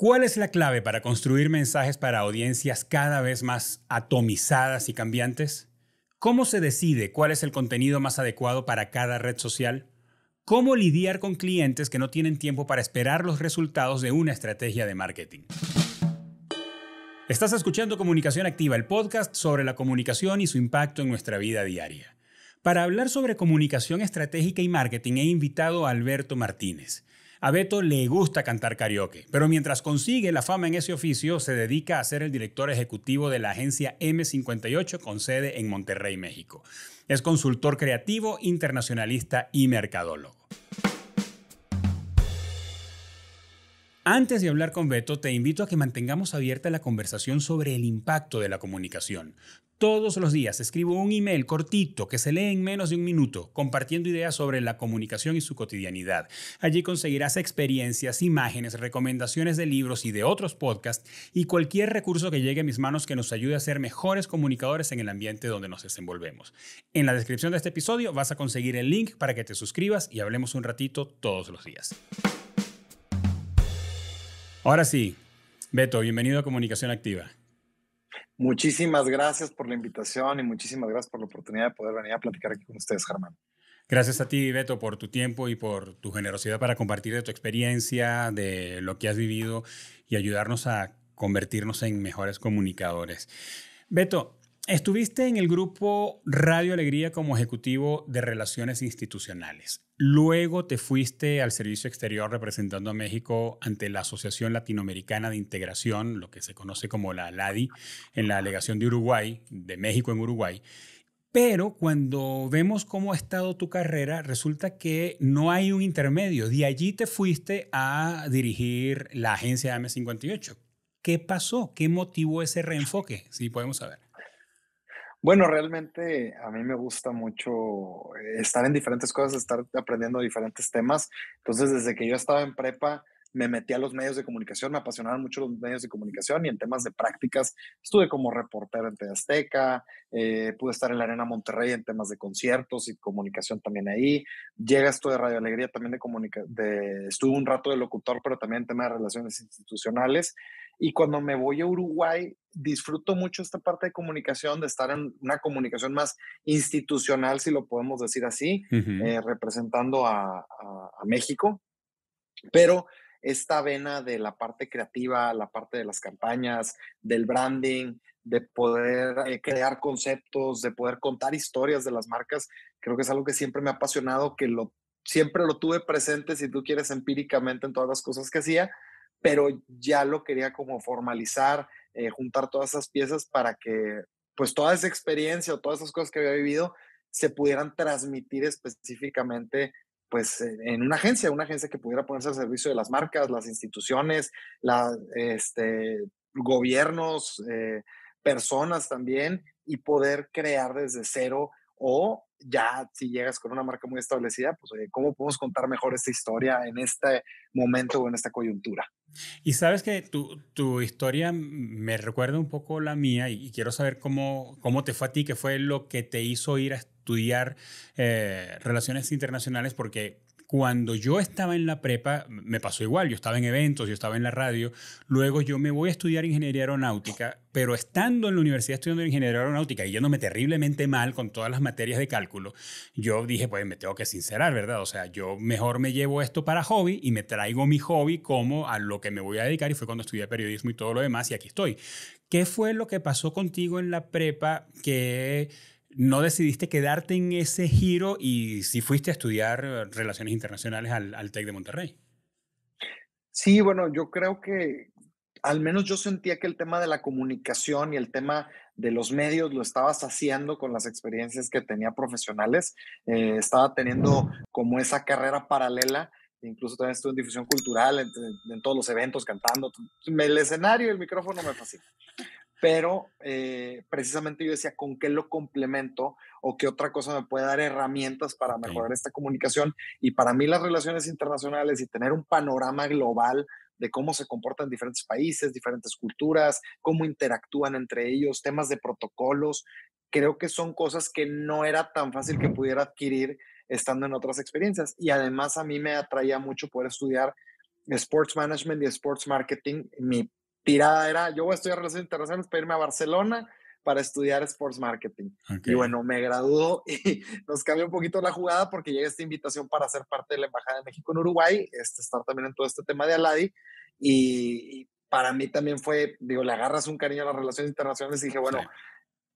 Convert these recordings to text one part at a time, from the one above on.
¿Cuál es la clave para construir mensajes para audiencias cada vez más atomizadas y cambiantes? ¿Cómo se decide cuál es el contenido más adecuado para cada red social? ¿Cómo lidiar con clientes que no tienen tiempo para esperar los resultados de una estrategia de marketing? Estás escuchando Comunicación Activa, el podcast sobre la comunicación y su impacto en nuestra vida diaria. Para hablar sobre comunicación estratégica y marketing he invitado a Alberto Martínez. A Beto le gusta cantar karaoke, pero mientras consigue la fama en ese oficio, se dedica a ser el director ejecutivo de la agencia M58 con sede en Monterrey, México. Es consultor creativo, internacionalista y mercadólogo. Antes de hablar con Beto, te invito a que mantengamos abierta la conversación sobre el impacto de la comunicación. Todos los días escribo un email cortito que se lee en menos de un minuto, compartiendo ideas sobre la comunicación y su cotidianidad. Allí conseguirás experiencias, imágenes, recomendaciones de libros y de otros podcasts y cualquier recurso que llegue a mis manos que nos ayude a ser mejores comunicadores en el ambiente donde nos desenvolvemos. En la descripción de este episodio vas a conseguir el link para que te suscribas y hablemos un ratito todos los días. Ahora sí, Beto, bienvenido a Comunicación Activa. Muchísimas gracias por la invitación y muchísimas gracias por la oportunidad de poder venir a platicar aquí con ustedes, Germán. Gracias a ti, Beto, por tu tiempo y por tu generosidad para compartir de tu experiencia, de lo que has vivido y ayudarnos a convertirnos en mejores comunicadores. Beto, Estuviste en el grupo Radio Alegría como ejecutivo de relaciones institucionales. Luego te fuiste al servicio exterior representando a México ante la Asociación Latinoamericana de Integración, lo que se conoce como la LADI, en la delegación de Uruguay, de México en Uruguay. Pero cuando vemos cómo ha estado tu carrera, resulta que no hay un intermedio. De allí te fuiste a dirigir la agencia AM58. ¿Qué pasó? ¿Qué motivó ese reenfoque? Si podemos saber. Bueno, realmente a mí me gusta mucho eh, estar en diferentes cosas, estar aprendiendo diferentes temas. Entonces, desde que yo estaba en prepa, me metí a los medios de comunicación, me apasionaron mucho los medios de comunicación y en temas de prácticas estuve como reportero en Azteca, eh, pude estar en la Arena Monterrey en temas de conciertos y comunicación también ahí. Llega esto de Radio Alegría también de comunicación, estuve un rato de locutor, pero también en temas de relaciones institucionales. Y cuando me voy a Uruguay, disfruto mucho esta parte de comunicación, de estar en una comunicación más institucional, si lo podemos decir así, eh, representando a, México, pero esta vena de la parte creativa, la parte de las campañas, del branding, de poder eh, crear conceptos, de poder contar historias de las marcas, creo que es algo que siempre me ha apasionado, que lo, siempre lo tuve presente, si tú quieres, empíricamente en todas las cosas que hacía pero ya lo quería como formalizar, eh, juntar todas esas piezas para que pues toda esa experiencia o todas esas cosas que había vivido se pudieran transmitir específicamente pues e, en una agencia, una agencia que pudiera ponerse al servicio de las marcas, las instituciones, la, este, gobiernos, eh, personas también, y poder crear desde cero o ya si llegas con una marca muy establecida, pues ¿cómo podemos contar mejor esta historia en este momento o en esta coyuntura? Y sabes que tu, historia me recuerda un poco la mía y, quiero saber cómo, cómo te fue a ti, qué fue lo que te hizo ir a estudiar eh, relaciones internacionales, porque cuando yo estaba en la prepa, me pasó igual, yo estaba en eventos, yo estaba en la radio, luego yo me voy a estudiar ingeniería aeronáutica, pero estando en la universidad estudiando ingeniería aeronáutica y yéndome terriblemente mal con todas las materias de cálculo, yo dije, pues me tengo que sincerar, ¿verdad? O sea, yo mejor me llevo esto para hobby y me traigo mi hobby como a lo que me voy a dedicar y fue cuando estudié periodismo y todo lo demás y aquí estoy. ¿Qué fue lo que pasó contigo en la prepa que no decidiste quedarte en ese giro y si fuiste a estudiar eh, relaciones internacionales al, TEC de Monterrey. Sí, bueno, yo creo que al menos yo sentía que el tema de la comunicación y el tema de los medios lo estabas haciendo con las experiencias que tenía profesionales. Eh, estaba teniendo como esa carrera paralela. Incluso también estuve en difusión cultural, en, todos los eventos, cantando. El escenario y el micrófono me fascina pero eh, precisamente yo decía, ¿con qué lo complemento o qué otra cosa me puede dar herramientas para mejorar esta comunicación? Y para mí las relaciones internacionales y tener un panorama global de cómo se comportan diferentes países, diferentes culturas, cómo interactúan entre ellos, temas de protocolos, creo que son cosas que no era tan fácil que pudiera adquirir estando en otras experiencias. Y además a mí me atraía mucho poder estudiar sports management y sports marketing. Mi tirada era, yo voy a estudiar Relaciones Internacionales para irme a Barcelona para estudiar Sports Marketing. Y bueno, me graduó y nos cambió un poquito la jugada porque llega esta invitación para ser parte de la Embajada de México en Uruguay, este, estar también en todo este tema de Aladi. Y, para mí también fue, digo, le agarras un cariño a las relaciones internacionales y dije, bueno,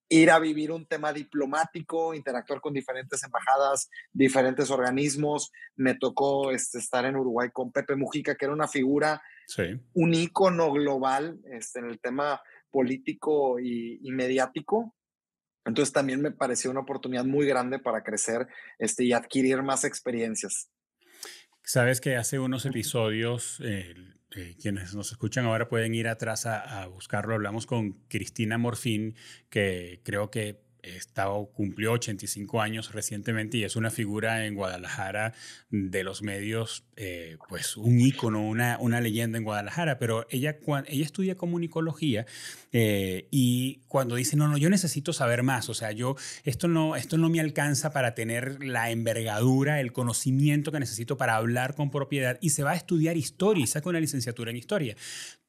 ir a vivir un tema diplomático, interactuar con diferentes embajadas, diferentes organismos. Me tocó este, estar en Uruguay con Pepe Mujica, que era una figura un ícono global este, en el tema político y, mediático. Entonces también me pareció una oportunidad muy grande para crecer este, y adquirir más experiencias. Sabes que hace unos episodios, eh, quienes nos escuchan ahora pueden ir atrás a, a buscarlo, hablamos con Cristina Morfín, que creo que estaba cumplió 85 años recientemente y es una figura en Guadalajara de los medios, eh, pues un ícono, una, una leyenda en Guadalajara, pero ella, ella estudia comunicología eh, y cuando dice, no, no, yo necesito saber más, o sea, yo, esto no, esto no me alcanza para tener la envergadura, el conocimiento que necesito para hablar con propiedad y se va a estudiar historia y saca una licenciatura en historia.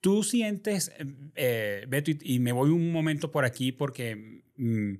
Tú sientes, em, eh, Beto, y, me voy un momento por aquí porque mm,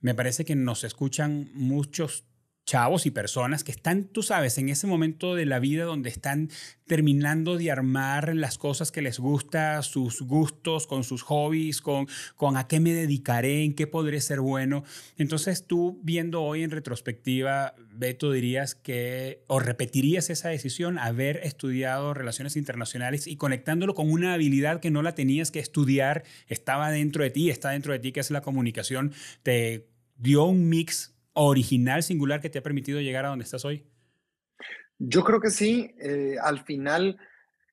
me parece que nos escuchan muchos chavos y personas que están, tú sabes, en ese momento de la vida donde están terminando de armar las cosas que les gusta, sus gustos, con sus hobbies, con, con a qué me dedicaré, en qué podré ser bueno. Entonces tú viendo hoy en retrospectiva, Beto, dirías que, o repetirías esa decisión, haber estudiado relaciones internacionales y conectándolo con una habilidad que no la tenías que estudiar, estaba dentro de ti, está dentro de ti, que es la comunicación, te dio un mix original, singular, que te ha permitido llegar a donde estás hoy? Yo creo que sí. Eh, al final,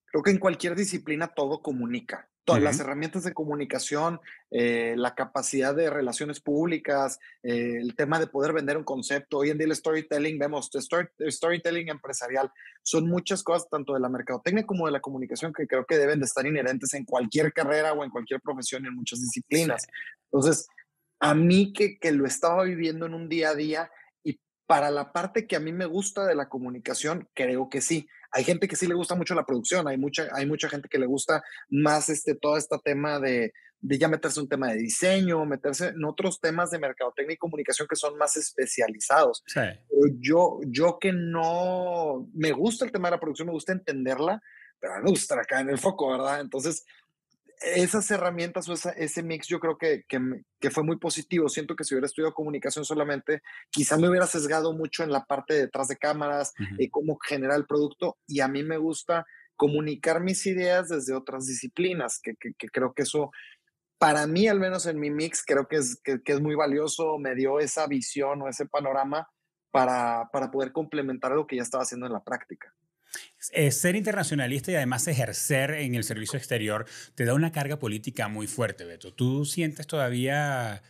creo que en cualquier disciplina todo comunica. Todas las herramientas de comunicación, eh, la capacidad de relaciones públicas, eh, el tema de poder vender un concepto. Hoy en día el storytelling, vemos storytelling empresarial. Son muchas cosas, tanto de la mercadotecnia como de la comunicación, que creo que deben de estar inherentes en cualquier carrera o en cualquier profesión, en muchas disciplinas. Entonces, a mí que, lo estaba viviendo en un día a día y para la parte que a mí me gusta de la comunicación, creo que sí. Hay gente que sí le gusta mucho la producción, hay mucha, hay mucha gente que le gusta más este, todo este tema de, de ya meterse un tema de diseño, meterse en otros temas de mercadotecnia y comunicación que son más especializados. Yo, yo que no me gusta el tema de la producción, me gusta entenderla, pero me gusta acá en el foco, ¿verdad? Entonces, esas herramientas o ese mix yo creo que, que, fue muy positivo. Siento que si hubiera estudiado comunicación solamente, quizá me hubiera sesgado mucho en la parte de detrás de cámaras, y eh, cómo generar el producto. Y a mí me gusta comunicar mis ideas desde otras disciplinas, que, creo que eso, para mí al menos en mi mix, creo que es, es muy valioso, me dio esa visión o ese panorama para, para poder complementar lo que ya estaba haciendo en la práctica ser internacionalista y además ejercer en el servicio exterior te da una carga política muy fuerte, Beto. ¿Tú sientes todavía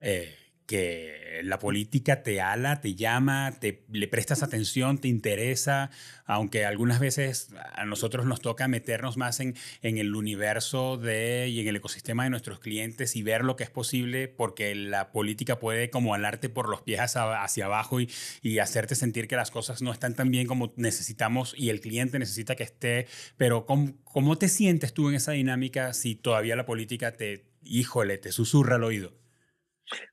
eh, que la política te ala, te llama, te, le prestas atención, te interesa, aunque algunas veces a nosotros nos toca meternos más en, en el universo de, y en el ecosistema de nuestros clientes y ver lo que es posible, porque la política puede como alarte por los pies hacia, abajo y, y hacerte sentir que las cosas no están tan bien como necesitamos y el cliente necesita que esté, pero ¿cómo, cómo te sientes tú en esa dinámica si todavía la política te, híjole, te susurra al oído?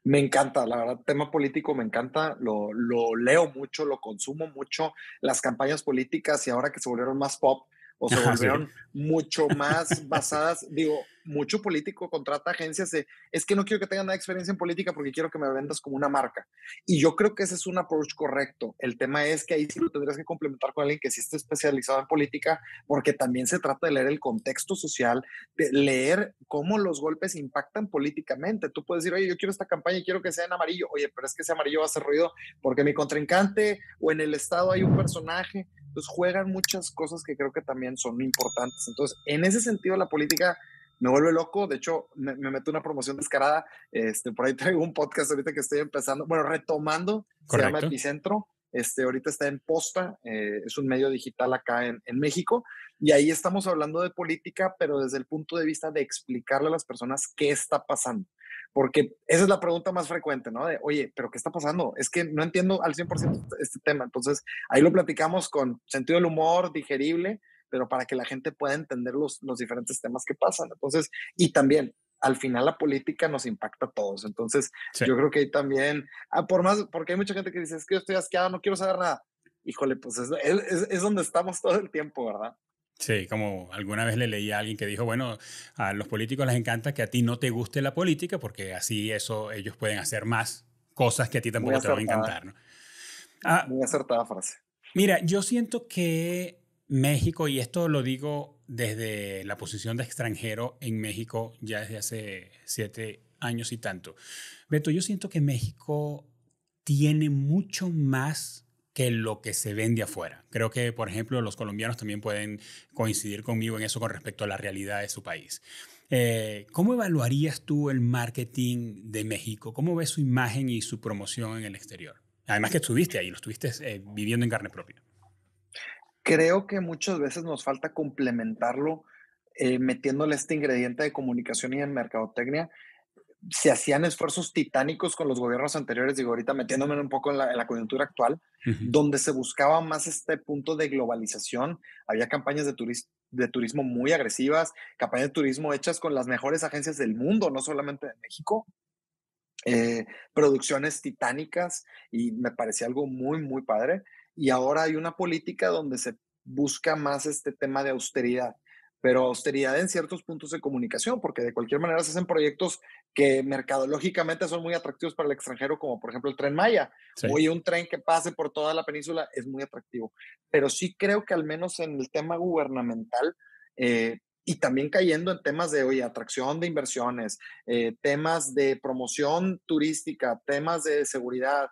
Me encanta, la verdad, tema político me encanta, lo, lo leo mucho, lo consumo mucho, las campañas políticas y ahora que se volvieron más pop, o se volvieron mucho más basadas, digo, mucho político contrata agencias de, es que no quiero que tengan nada de experiencia en política porque quiero que me vendas como una marca. Y yo creo que ese es un approach correcto. El tema es que ahí sí lo tendrías que complementar con alguien que sí esté especializado en política, porque también se trata de leer el contexto social, de leer cómo los golpes impactan políticamente. Tú puedes decir, oye, yo quiero esta campaña y quiero que sea en amarillo. Oye, pero es que ese amarillo va a hacer ruido porque mi contrincante o en el Estado hay un personaje. Entonces pues, juegan muchas cosas que creo que también son importantes. Entonces, en ese sentido, la política me vuelve loco. De hecho, me, meto una promoción descarada. Este, por ahí traigo un podcast ahorita que estoy empezando, bueno, retomando, se llama Epicentro. Este, ahorita está en posta, eh, es un medio digital acá en, México, y ahí estamos hablando de política, pero desde el punto de vista de explicarle a las personas qué está pasando. Porque esa es la pregunta más frecuente, ¿no? De, oye, pero ¿qué está pasando? Es que no entiendo al 100% este tema. Entonces, ahí lo platicamos con sentido del humor, digerible, pero para que la gente pueda entender los, los diferentes temas que pasan. Entonces, y también, al final la política nos impacta a todos. Entonces, yo creo que ahí también, ah, por más, porque hay mucha gente que dice, es que yo estoy asqueada, no quiero saber nada. Híjole, pues es, es donde estamos todo el tiempo, ¿verdad? Sí, como alguna vez le leí a alguien que dijo, bueno, a los políticos les encanta que a ti no te guste la política porque así eso ellos pueden hacer más cosas que a ti tampoco te van a encantar. ¿no? Ah, muy acertada frase. Mira, yo siento que México, y esto lo digo desde la posición de extranjero en México ya desde hace siete años y tanto. Beto, yo siento que México tiene mucho más lo que se vende afuera. Creo que, por ejemplo, los colombianos también pueden coincidir conmigo en eso con respecto a la realidad de su país. Eh, ¿Cómo evaluarías tú el marketing de México? ¿Cómo ves su imagen y su promoción en el exterior? Además que estuviste ahí, lo estuviste eh, viviendo en carne propia. Creo que muchas veces nos falta complementarlo eh, metiéndole este ingrediente de comunicación y en mercadotecnia se hacían esfuerzos titánicos con los gobiernos anteriores, digo ahorita metiéndome un poco en la, coyuntura actual, donde se buscaba más este punto de globalización. Había campañas de, de turismo muy agresivas, campañas de turismo hechas con las mejores agencias del mundo, no solamente de México. Eh, producciones titánicas y me parecía algo muy, muy padre. Y ahora hay una política donde se busca más este tema de austeridad pero austeridad en ciertos puntos de comunicación, porque de cualquier manera se hacen proyectos que mercadológicamente son muy atractivos para el extranjero, como por ejemplo el tren Maya. Hoy un tren que pase por toda la península es muy atractivo, pero sí creo que al menos en el tema gubernamental eh, y también cayendo en temas de, oye, atracción de inversiones, eh, temas de promoción turística, temas de seguridad,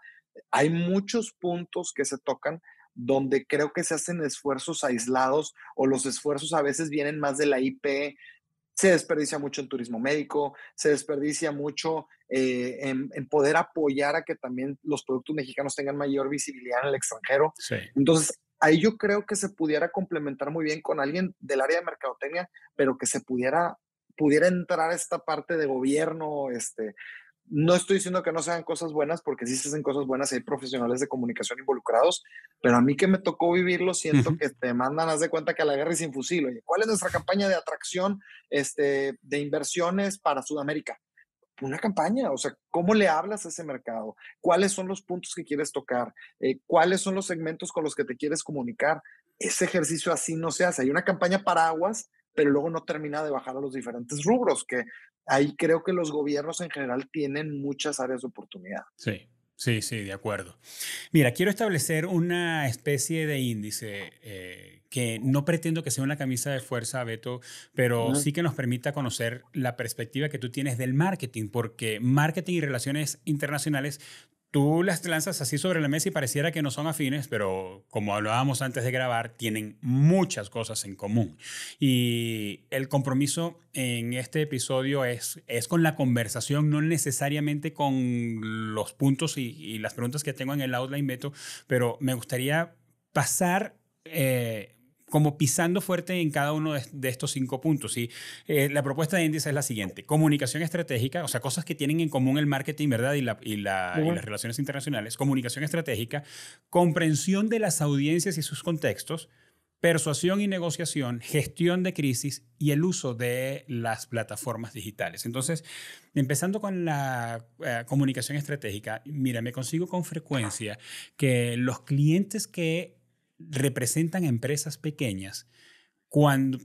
hay muchos puntos que se tocan donde creo que se hacen esfuerzos aislados o los esfuerzos a veces vienen más de la IP, se desperdicia mucho en turismo médico, se desperdicia mucho eh, en, poder apoyar a que también los productos mexicanos tengan mayor visibilidad en el extranjero. Entonces, ahí yo creo que se pudiera complementar muy bien con alguien del área de mercadotecnia, pero que se pudiera, pudiera entrar esta parte de gobierno, este, no estoy diciendo que no sean cosas buenas, porque sí se hacen cosas buenas, hay profesionales de comunicación involucrados, pero a mí que me tocó vivirlo, siento que te mandan, haz de cuenta que a la guerra y sin fusil, oye, ¿cuál es nuestra campaña de atracción este, de inversiones para Sudamérica? Una campaña, o sea, ¿cómo le hablas a ese mercado? ¿Cuáles son los puntos que quieres tocar? Eh, ¿Cuáles son los segmentos con los que te quieres comunicar? Ese ejercicio así no se hace. Hay una campaña paraguas, pero luego no termina de bajar a los diferentes rubros, que ahí creo que los gobiernos en general tienen muchas áreas de oportunidad. Sí. Sí, sí, de acuerdo. Mira, quiero establecer una especie de índice eh, que no pretendo que sea una camisa de fuerza, Beto, pero sí que nos permita conocer la perspectiva que tú tienes del marketing, porque marketing y relaciones internacionales tú las lanzas así sobre la mesa y pareciera que no son afines, pero como hablábamos antes de grabar, tienen muchas cosas en común. Y el compromiso en este episodio es, es con la conversación, no necesariamente con los puntos y, las preguntas que tengo en el outline, meto, pero me gustaría pasar... Eh, como pisando fuerte en cada uno de, estos cinco puntos. Y eh, la propuesta de índice es la siguiente. Comunicación estratégica, o sea, cosas que tienen en común el marketing, ¿verdad? Y, las relaciones internacionales. Comunicación estratégica, comprensión de las audiencias y sus contextos, persuasión y negociación, gestión de crisis y el uso de las plataformas digitales. Entonces, empezando con la eh, comunicación estratégica, mira, me consigo con frecuencia que los clientes que representan empresas pequeñas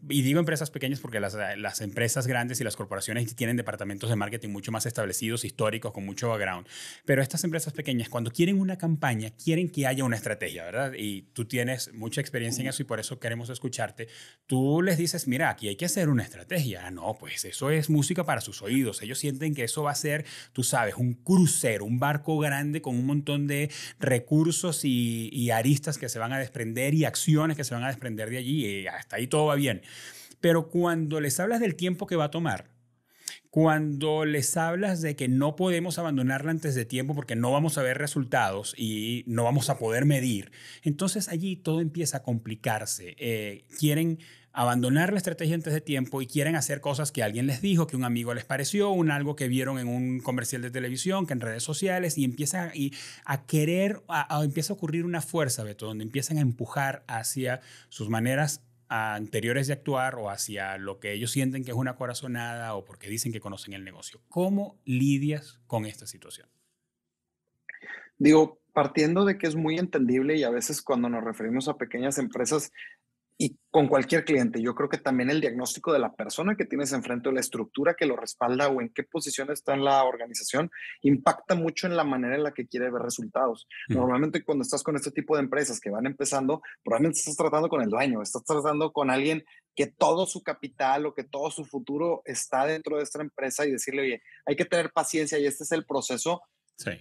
y digo empresas pequeñas porque las, empresas grandes y las corporaciones tienen departamentos de marketing mucho más establecidos, históricos, con mucho background. Pero estas empresas pequeñas, cuando quieren una campaña, quieren que haya una estrategia, ¿verdad? Y tú tienes mucha experiencia en eso y por eso queremos escucharte. Tú les dices, mira, aquí hay que hacer una estrategia. Ah, no, pues eso es música para sus oídos. Ellos sienten que eso va a ser, tú sabes, un crucero, un barco grande con un montón de recursos y, y aristas que se van a desprender y acciones que se van a desprender de allí. Y hasta ahí todo va bien. Pero cuando les hablas del tiempo que va a tomar, cuando les hablas de que no podemos abandonarla antes de tiempo porque no vamos a ver resultados y no vamos a poder medir, entonces allí todo empieza a complicarse. Eh, quieren abandonar la estrategia antes de tiempo y quieren hacer cosas que alguien les dijo, que un amigo les pareció, un algo que vieron en un comercial de televisión, que en redes sociales, y empiezan a, querer, empieza a ocurrir una fuerza, Beto, donde empiezan a empujar hacia sus maneras anteriores de actuar o hacia lo que ellos sienten que es una corazonada o porque dicen que conocen el negocio. ¿Cómo lidias con esta situación? Digo, partiendo de que es muy entendible y a veces cuando nos referimos a pequeñas empresas y con cualquier cliente. Yo creo que también el diagnóstico de la persona que tienes enfrente o la estructura que lo respalda o en qué posición está en la organización impacta mucho en la manera en la que quiere ver resultados. Normalmente cuando estás con este tipo de empresas que van empezando, probablemente estás tratando con el dueño, estás tratando con alguien que todo su capital o que todo su futuro está dentro de esta empresa y decirle, oye, hay que tener paciencia y este es el proceso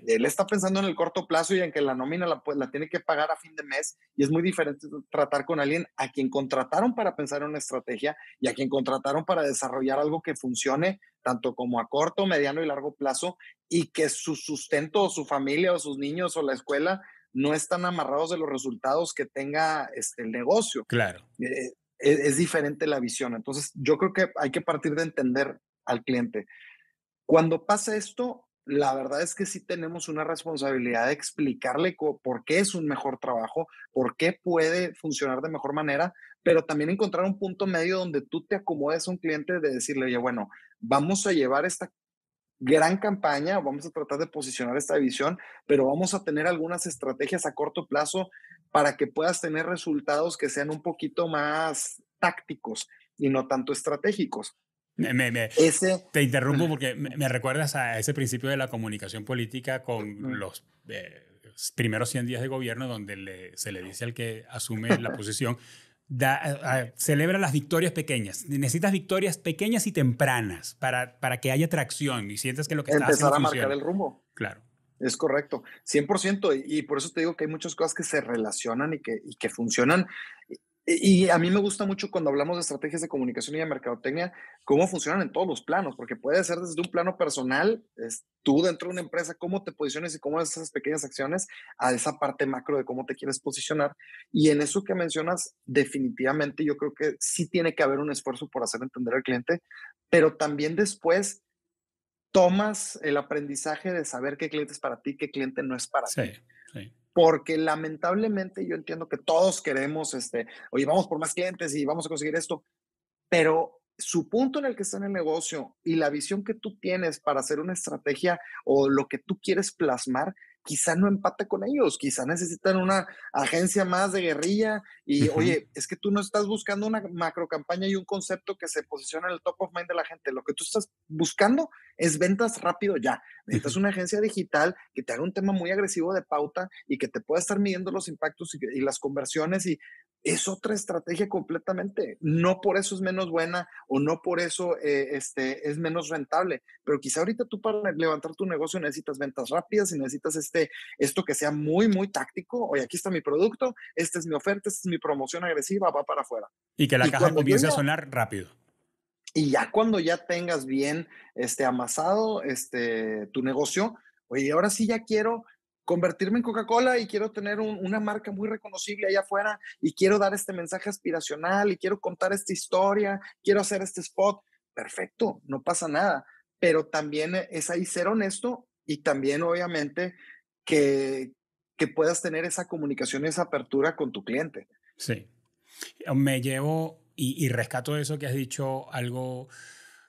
él está pensando en el corto plazo y en que la nómina la, tiene que pagar a fin de mes y es muy diferente tratar con alguien a quien contrataron para pensar en una estrategia y a quien contrataron para desarrollar algo que funcione tanto como a corto, mediano y largo plazo y que su sustento o su familia o sus niños o la escuela no están amarrados de los resultados que tenga este, el negocio. Claro. Eh, e-, es diferente la visión. Entonces, yo creo que hay que partir de entender al cliente. Cuando pasa esto, la verdad es que sí tenemos una responsabilidad de explicarle por qué es un mejor trabajo, por qué puede funcionar de mejor manera, pero también encontrar un punto medio donde tú te acomodes a un cliente de decirle, oye, bueno, vamos a llevar esta gran campaña, vamos a tratar de posicionar esta visión, pero vamos a tener algunas estrategias a corto plazo para que puedas tener resultados que sean un poquito más tácticos y no tanto estratégicos ese, te interrumpo porque me, recuerdas a ese principio de la comunicación política con los eh, primeros 100 días de gobierno donde se le dice al que asume la posición, da, celebra las victorias pequeñas. Necesitas victorias pequeñas y tempranas para, para que haya tracción y sientas que lo que estás haciendo Empezar a marcar el rumbo. Claro. Es correcto, 100%. Y, y por eso te digo que hay muchas cosas que se relacionan y que, y que funcionan. Y a mí me gusta mucho cuando hablamos de estrategias de comunicación y de mercadotecnia, cómo funcionan en todos los planos, porque puede ser desde un plano personal, tú dentro de una empresa, cómo te posiciones y cómo haces esas pequeñas acciones, a esa parte macro de cómo te quieres posicionar. Y en eso que mencionas, definitivamente yo creo que sí tiene que haber un esfuerzo por hacer entender al cliente, pero también después tomas el aprendizaje de saber qué cliente es para ti, qué cliente no es para sí, ti. Sí porque lamentablemente yo entiendo que todos queremos, este, oye, vamos por más clientes y vamos a conseguir esto, pero su punto en el que está en el negocio y la visión que tú tienes para hacer una estrategia o lo que tú quieres plasmar quizá no empate con ellos, quizá necesitan una agencia más de guerrilla y oye, es que tú no estás buscando una macro campaña y un concepto que se posicione en el top of mind de la gente, lo que tú estás buscando es ventas rápido ya. Necesitas una agencia digital que te haga un tema muy agresivo de pauta y que te pueda estar midiendo los impactos y las conversiones y es otra estrategia completamente. No por eso es menos buena o no por eso eh, este, es menos rentable, pero quizá ahorita tú para levantar tu negocio necesitas ventas rápidas y necesitas este, esto que sea muy, muy táctico. Oye, aquí está mi producto, esta es mi oferta, esta es mi promoción agresiva, va para afuera. Y que la caja comience a sonar rápido. Y ya cuando ya tengas bien este, amasado este, tu negocio, oye, ahora sí ya quiero convertirme en Coca-Cola y quiero tener una marca muy reconocible allá afuera y quiero dar este mensaje aspiracional y quiero contar esta historia, quiero hacer este spot. Perfecto, no pasa nada, pero también es ahí ser honesto y también obviamente que, que puedas tener esa comunicación, esa apertura con tu cliente. Sí, eh, me llevo y, rescato de eso que has dicho, algo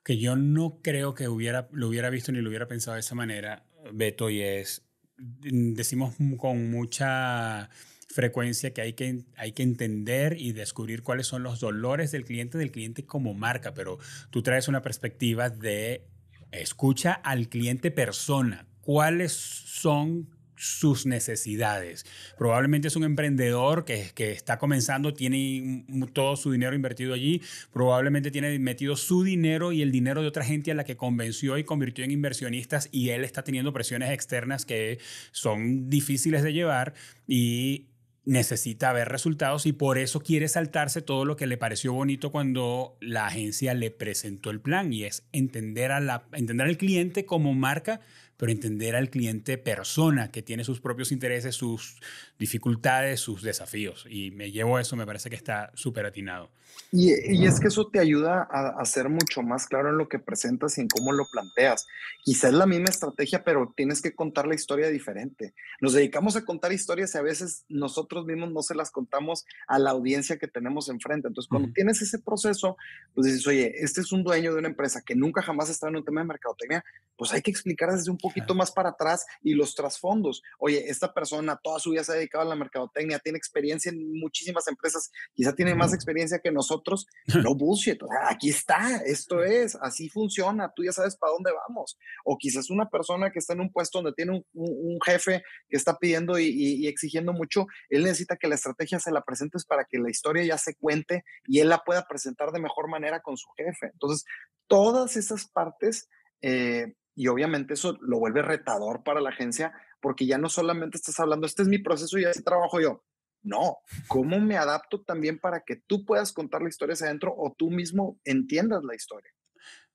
que yo no creo que hubiera, lo hubiera visto ni lo hubiera pensado de esa manera, Beto, y es Mm, decimos mm, con mucha frecuencia que hay, que hay que entender y descubrir cuáles son los dolores del cliente, del cliente como marca, pero tú traes una perspectiva de escucha al cliente persona, cuáles son sus necesidades. Probablemente es un emprendedor que, está comenzando, tiene todo su dinero invertido allí, probablemente tiene metido su dinero y el dinero de otra gente a la que convenció y convirtió en inversionistas y él está teniendo presiones externas que son difíciles de llevar y necesita ver resultados y por eso quiere saltarse todo lo que le pareció bonito cuando la agencia le presentó el plan y es entender, a entender al cliente como marca pero entender al cliente persona que tiene sus propios intereses, sus dificultades, sus desafíos. Y me llevo eso, me parece que está súper atinado. Y, es que eso te ayuda a, hacer ser mucho más claro en lo que presentas y en cómo lo planteas. Quizás es la misma estrategia, pero tienes que contar la historia diferente. Nos dedicamos a contar historias y a veces nosotros mismos no se las contamos a la audiencia que tenemos enfrente. Entonces, cuando tienes ese proceso, pues dices, oye, este es un dueño de una empresa que nunca jamás está en un tema de mercadotecnia, pues hay que explicar desde un poco poquito más para atrás y los trasfondos. Oye, esta persona toda su vida se ha dedicado a la mercadotecnia, tiene experiencia en muchísimas empresas, quizá tiene más experiencia que nosotros. No bullshit, aquí está, esto es, así funciona, tú ya sabes para dónde vamos. O quizás una persona que está en un puesto donde tiene un, jefe que está pidiendo y, y exigiendo mucho, él necesita que la estrategia se la presentes para que la historia ya se cuente y él la pueda presentar de mejor manera con su jefe. Entonces, todas esas partes eh, y obviamente eso lo vuelve retador para la agencia porque ya no solamente estás hablando, este es mi proceso y así trabajo yo. No, ¿cómo me adapto también para que tú puedas contar la historia hacia adentro o tú mismo entiendas la historia?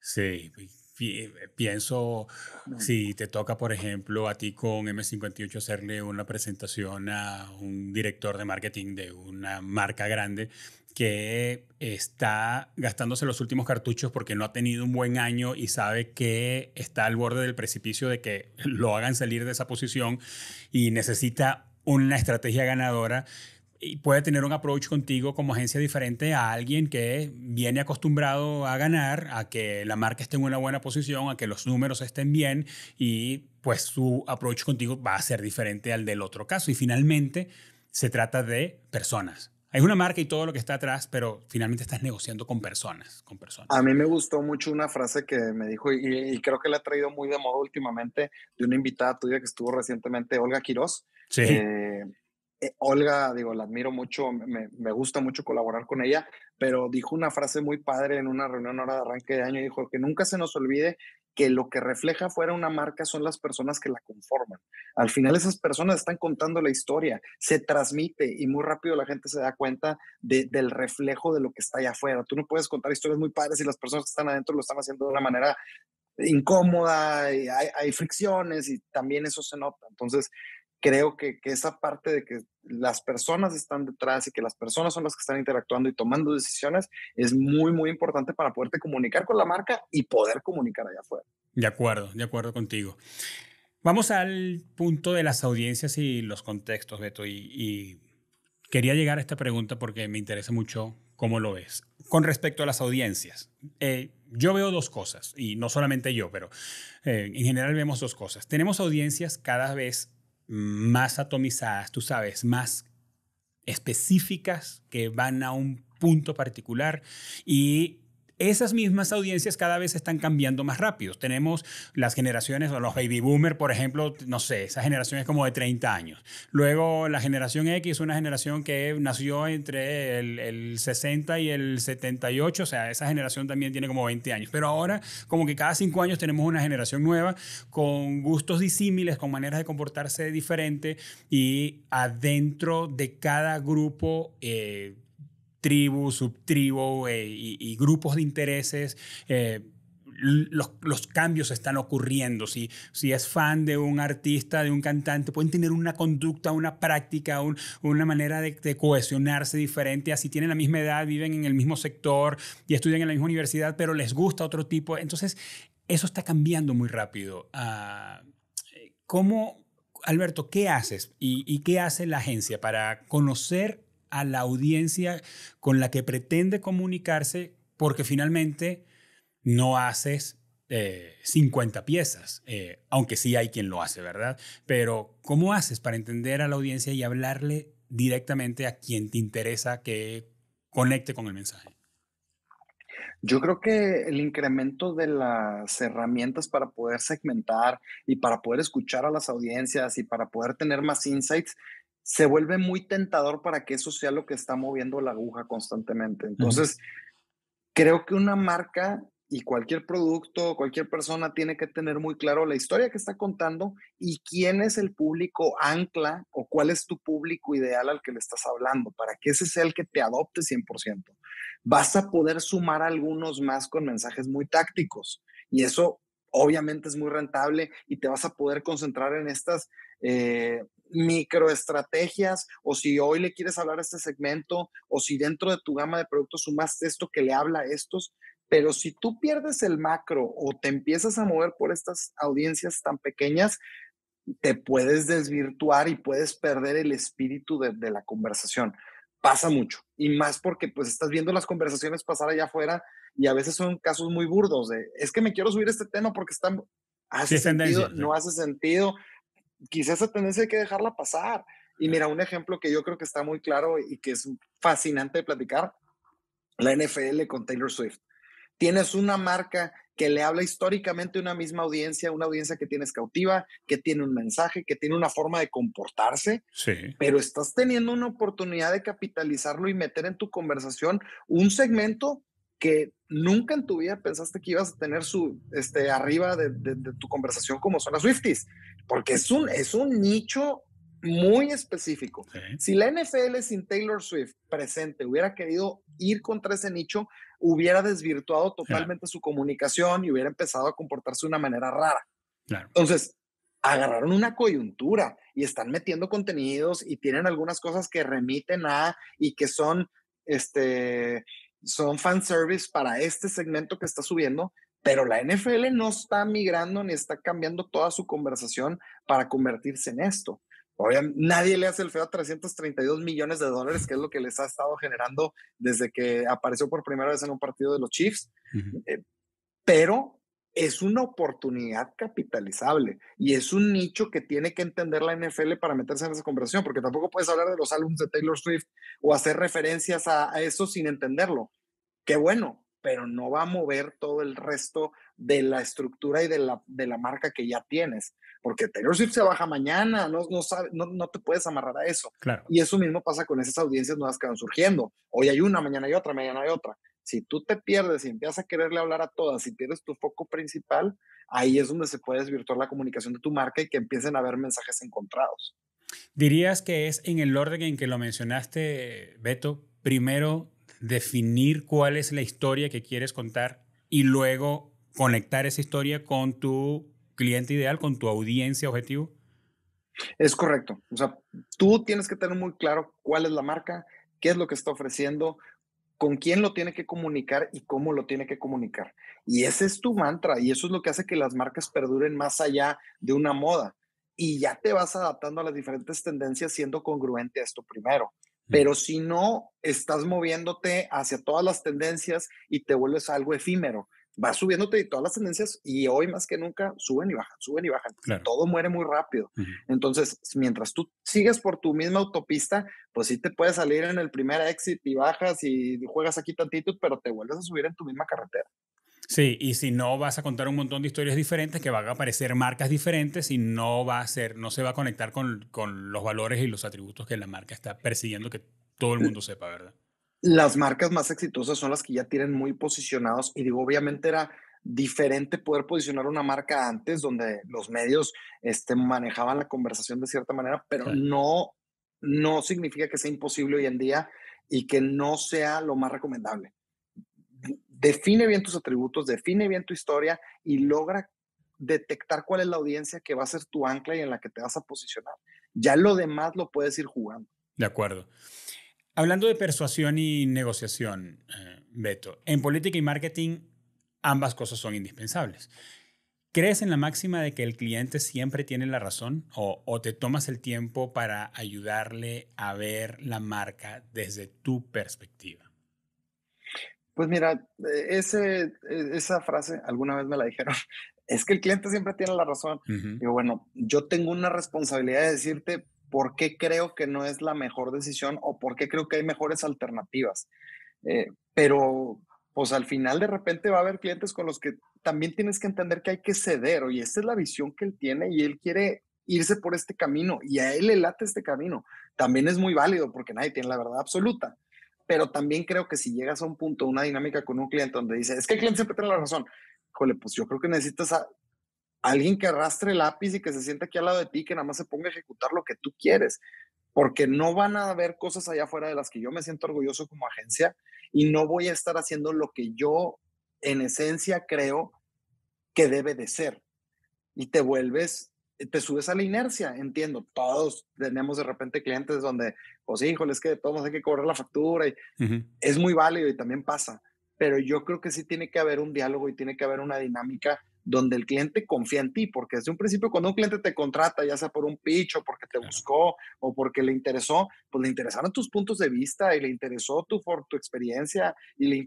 Sí, pienso, si te toca, por ejemplo, a ti con M58 hacerle una presentación a un director de marketing de una marca grande, que está gastándose los últimos cartuchos porque no ha tenido un buen año y sabe que está al borde del precipicio de que lo hagan salir de esa posición y necesita una estrategia ganadora y puede tener un approach contigo como agencia diferente a alguien que viene acostumbrado a ganar, a que la marca esté en una buena posición, a que los números estén bien y pues su approach contigo va a ser diferente al del otro caso. Y finalmente se trata de personas, hay una marca y todo lo que está atrás, pero finalmente estás negociando con personas, con personas. A mí me gustó mucho una frase que me dijo, y, creo que la ha traído muy de moda últimamente, de una invitada tuya que estuvo recientemente, Olga Quiroz. Sí. Eh, eh, Olga, digo, la admiro mucho, me, me, gusta mucho colaborar con ella, pero dijo una frase muy padre en una reunión hora de arranque de año, dijo que nunca se nos olvide que lo que refleja fuera una marca son las personas que la conforman. Al final esas personas están contando la historia, se transmite y muy rápido la gente se da cuenta del reflejo de lo que está allá afuera. Tú no puedes contar historias muy padres y las personas que están adentro lo están haciendo de una manera incómoda, y hay, fricciones y también eso se nota. Entonces, creo que, esa parte de que las personas están detrás y que las personas son las que están interactuando y tomando decisiones es muy, muy importante para poderte comunicar con la marca y poder comunicar allá afuera. De acuerdo, de acuerdo contigo. Vamos al punto de las audiencias y los contextos, Beto, y, quería llegar a esta pregunta porque me interesa mucho cómo lo ves. Con respecto a las audiencias, eh, yo veo dos cosas, y no solamente yo, pero eh, en general vemos dos cosas. Tenemos audiencias cada vez más atomizadas, tú sabes, más específicas que van a un punto particular y esas mismas audiencias cada vez están cambiando más rápido. Tenemos las generaciones, o los baby boomers, por ejemplo, no sé, esa generación es como de 30 años. Luego la generación X, una generación que nació entre el, 60 y el 78, o sea, esa generación también tiene como 20 años. Pero ahora, como que cada cinco años tenemos una generación nueva con gustos disímiles, con maneras de comportarse diferente y adentro de cada grupo... Eh, tribu, subtribu eh, y, grupos de intereses. Eh, los, cambios están ocurriendo. Si, si es fan de un artista, de un cantante, pueden tener una conducta, una práctica, una manera de, cohesionarse diferente. Así tienen la misma edad, viven en el mismo sector y estudian en la misma universidad, pero les gusta otro tipo. Entonces, eso está cambiando muy rápido. Ah, ¿Cómo, Alberto, qué haces y, y qué hace la agencia para conocer a la audiencia con la que pretende comunicarse, porque finalmente no haces 50 eh, piezas, eh, aunque sí hay quien lo hace, ¿verdad? Pero ¿cómo haces para entender a la audiencia y hablarle directamente a quien te interesa que conecte con el mensaje? Yo creo que el incremento de las herramientas para poder segmentar y para poder escuchar a las audiencias y para poder tener más insights se vuelve muy tentador para que eso sea lo que está moviendo la aguja constantemente. Entonces, creo que una marca y cualquier producto, cualquier persona tiene que tener muy claro la historia que está contando y quién es el público ancla o cuál es tu público ideal al que le estás hablando, para que ese sea el que te adopte 100%. Vas a poder sumar algunos más con mensajes muy tácticos y eso obviamente es muy rentable y te vas a poder concentrar en estas eh, microestrategias o si hoy le quieres hablar a este segmento o si dentro de tu gama de productos sumaste esto que le habla a estos. Pero si tú pierdes el macro o te empiezas a mover por estas audiencias tan pequeñas, te puedes desvirtuar y puedes perder el espíritu de, la conversación. Pasa mucho y más porque pues estás viendo las conversaciones pasar allá afuera y a veces son casos muy burdos de es que me quiero subir este tema porque están no hace sentido, quizá esa tendencia hay que dejarla pasar. Y mira, un ejemplo que yo creo que está muy claro y que es fascinante de platicar, la NFL con Taylor Swift. Tienes una marca que le habla históricamente a una misma audiencia, una audiencia que tienes cautiva, que tiene un mensaje, que tiene una forma de comportarse, pero estás teniendo una oportunidad de capitalizarlo y meter en tu conversación un segmento que nunca en tu vida pensaste que ibas a tener su, este, arriba de tu conversación como son las Swifties porque es un, es un nicho muy específico. Si la NFL sin Taylor Swift presente hubiera querido ir contra ese nicho, hubiera desvirtuado totalmente su comunicación y hubiera empezado a comportarse de una manera rara. Entonces, agarraron una coyuntura y están metiendo contenidos y tienen algunas cosas que remiten a y que son, este, son fan service para este segmento que está subiendo, pero la NFL no está migrando ni está cambiando toda su conversación para convertirse en esto. Obviamente, nadie le hace el feo a 332 millones de dólares, que es lo que les ha estado generando desde que apareció por primera vez en un partido de los Chiefs. Eh, pero es una oportunidad capitalizable y es un nicho que tiene que entender la NFL para meterse en esa conversación, porque tampoco puedes hablar de los álbumes de Taylor Swift o hacer referencias a eso sin entenderlo. Qué bueno, pero no va a mover todo el resto de la estructura y de la, marca que ya tienes. Porque Taylor Swift se baja mañana, no, no, no, te puedes amarrar a eso. Claro. Y eso mismo pasa con esas audiencias nuevas que van surgiendo. Hoy hay una, mañana hay otra, mañana hay otra. Si tú te pierdes y empiezas a quererle hablar a todas, si pierdes tu foco principal, ahí es donde se puede desvirtuar la comunicación de tu marca y que empiecen a haber mensajes encontrados. ¿Dirías que es en el orden en que lo mencionaste, Beto? Primero definir cuál es la historia que quieres contar y luego conectar esa historia con tu cliente ideal, con tu audiencia objetivo? Es correcto. O sea, tú tienes que tener muy claro cuál es la marca, qué es lo que está ofreciendo, con quién lo tiene que comunicar y cómo lo tiene que comunicar. Y ese es tu mantra y eso es lo que hace que las marcas perduren más allá de una moda. Y ya te vas adaptando a las diferentes tendencias siendo congruente a esto primero. Pero si no, estás moviéndote hacia todas las tendencias y te vuelves algo efímero. Vas subiéndote y todas las tendencias y hoy más que nunca suben y bajan, suben y bajan. Todo muere muy rápido. Entonces, mientras tú sigues por tu misma autopista, pues sí te puedes salir en el primer exit y bajas y juegas aquí tantito, pero te vuelves a subir en tu misma carretera. Sí, y si no vas a contar un montón de historias diferentes, que van a aparecer marcas diferentes y no va a ser, no se va a conectar con, los valores y los atributos que la marca está persiguiendo que todo el mundo sepa, ¿verdad? Las marcas más exitosas son las que ya tienen muy posicionados y digo, obviamente era diferente poder posicionar una marca antes donde los medios este, manejaban la conversación de cierta manera, pero no, no significa que sea imposible hoy en día y que no sea lo más recomendable define bien tus atributos, define bien tu historia y logra detectar cuál es la audiencia que va a ser tu ancla y en la que te vas a posicionar. Ya lo demás lo puedes ir jugando. De acuerdo. Hablando de persuasión y negociación, eh, Beto, en política y marketing ambas cosas son indispensables. ¿Crees en la máxima de que el cliente siempre tiene la razón o, te tomas el tiempo para ayudarle a ver la marca desde tu perspectiva? Pues mira, e, e, esa frase alguna vez me la dijeron. Es que el cliente siempre tiene la razón. Digo, bueno, yo tengo una responsabilidad de decirte por qué creo que no es la mejor decisión o por qué creo que hay mejores alternativas. Eh, pero pues al final de repente va a haber clientes con los que también tienes que entender que hay que ceder. y esta es la visión que él tiene y él quiere irse por este camino y a él le late este camino. También es muy válido porque nadie tiene la verdad absoluta pero también creo que si llegas a un punto, una dinámica con un cliente donde dice, es que el cliente siempre tiene la razón, híjole, pues yo creo que necesitas a alguien que arrastre el lápiz y que se siente aquí al lado de ti, que nada más se ponga a ejecutar lo que tú quieres, porque no van a haber cosas allá afuera de las que yo me siento orgulloso como agencia y no voy a estar haciendo lo que yo en esencia creo que debe de ser. Y te vuelves eh, te subes a la inercia, entiendo, todos tenemos de repente clientes donde, pues híjole, es que todos hay que cobrar la factura y es muy válido y también pasa, pero yo creo que sí tiene que haber un diálogo y tiene que haber una dinámica donde el cliente confía en ti, porque desde un principio cuando un cliente te contrata, ya sea por un picho porque te buscó o porque le interesó, pues le interesaron tus puntos de vista y le interesó tu, tu experiencia y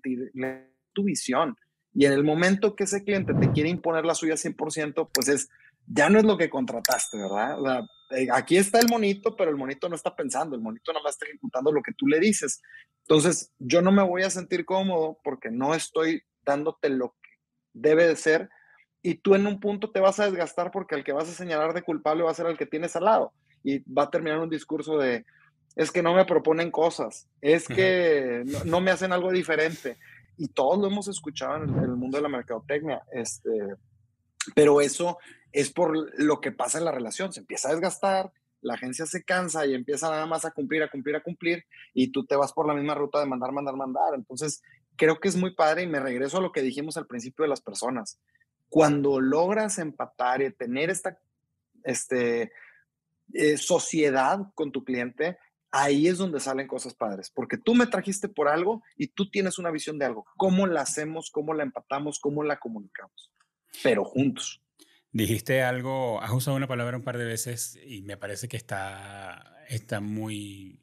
tu visión. Y en el momento que ese cliente te quiere imponer la suya 100%, pues es ya no es lo que contrataste, ¿verdad? Eh, aquí está el monito, pero el monito no está pensando, el monito nada más está ejecutando lo que tú le dices. Entonces, yo no me voy a sentir cómodo porque no estoy dándote lo que debe de ser y tú en un punto te vas a desgastar porque el que vas a señalar de culpable va a ser el que tienes al lado y va a terminar un discurso de es que no me proponen cosas, es que no, me hacen algo diferente. Y todos lo hemos escuchado en el, en el mundo de la mercadotecnia. Este, pero eso es por lo que pasa en la relación, se empieza a desgastar, la agencia se cansa y empieza nada más a cumplir, a cumplir, a cumplir, y tú te vas por la misma ruta de mandar, mandar, mandar. Entonces, creo que es muy padre y me regreso a lo que dijimos al principio de las personas. Cuando logras empatar y tener esta este, eh, sociedad con tu cliente, ahí es donde salen cosas padres, porque tú me trajiste por algo y tú tienes una visión de algo. ¿Cómo la hacemos? ¿Cómo la empatamos? ¿Cómo la comunicamos? pero juntos. Dijiste algo, has usado una palabra un par de veces y me parece que está, está muy,